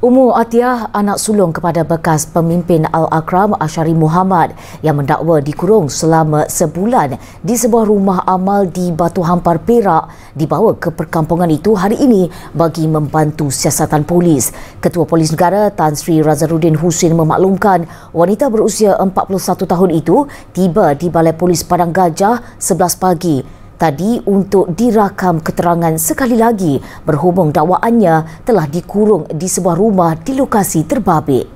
Umu Atiyah anak sulung kepada bekas pemimpin Al-Akram Ashari Muhammad yang mendakwa dikurung selama sebulan di sebuah rumah amal di Batu Hampar Perak dibawa ke perkampungan itu hari ini bagi membantu siasatan polis. Ketua Polis Negara Tan Sri Razaluddin Hussein memaklumkan wanita berusia 41 tahun itu tiba di Balai Polis Padang Gajah 11 pagi tadi untuk dirakam keterangan sekali lagi berhubung dakwaannya telah dikurung di sebuah rumah di lokasi terbabit.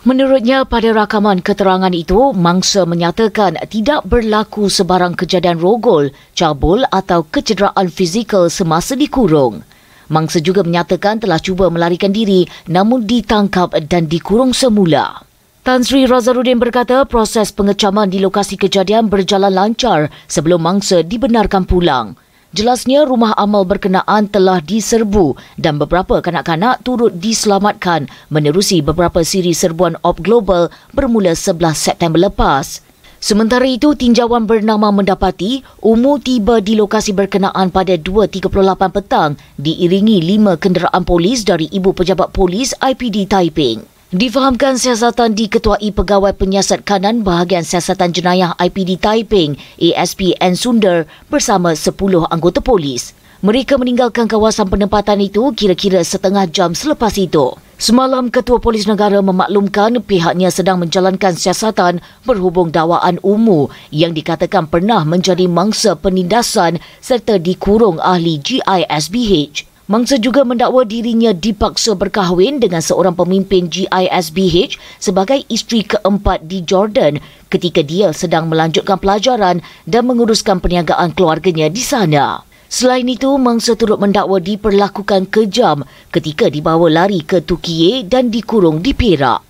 Menurutnya pada rakaman keterangan itu, mangsa menyatakan tidak berlaku sebarang kejadian rogol, cabul atau kecederaan fizikal semasa dikurung. Mangsa juga menyatakan telah cuba melarikan diri namun ditangkap dan dikurung semula. Tan Sri Razaluddin berkata proses pengecaman di lokasi kejadian berjalan lancar sebelum mangsa dibenarkan pulang. Jelasnya rumah amal berkenaan telah diserbu dan beberapa kanak-kanak turut diselamatkan menerusi beberapa siri serbuan op global bermula 11 September lepas. Sementara itu, tinjauan bernama mendapati Umu tiba di lokasi berkenaan pada 2.38 petang diiringi lima kenderaan polis dari Ibu Pejabat Polis IPD Taiping. Difahamkan siasatan diketuai Pegawai Penyiasat Kanan Bahagian Siasatan Jenayah IPD Taiping, ASP N. Sunder bersama 10 anggota polis. Mereka meninggalkan kawasan penempatan itu kira-kira setengah jam selepas itu. Semalam, Ketua Polis Negara memaklumkan pihaknya sedang menjalankan siasatan berhubung dakwaan UMU yang dikatakan pernah menjadi mangsa penindasan serta dikurung ahli GISBH. Mangsa juga mendakwa dirinya dipaksa berkahwin dengan seorang pemimpin GISBH sebagai isteri keempat di Jordan ketika dia sedang melanjutkan pelajaran dan menguruskan perniagaan keluarganya di sana. Selain itu, mangsa turut mendakwa diperlakukan kejam ketika dibawa lari ke Turkiye dan dikurung di Perak.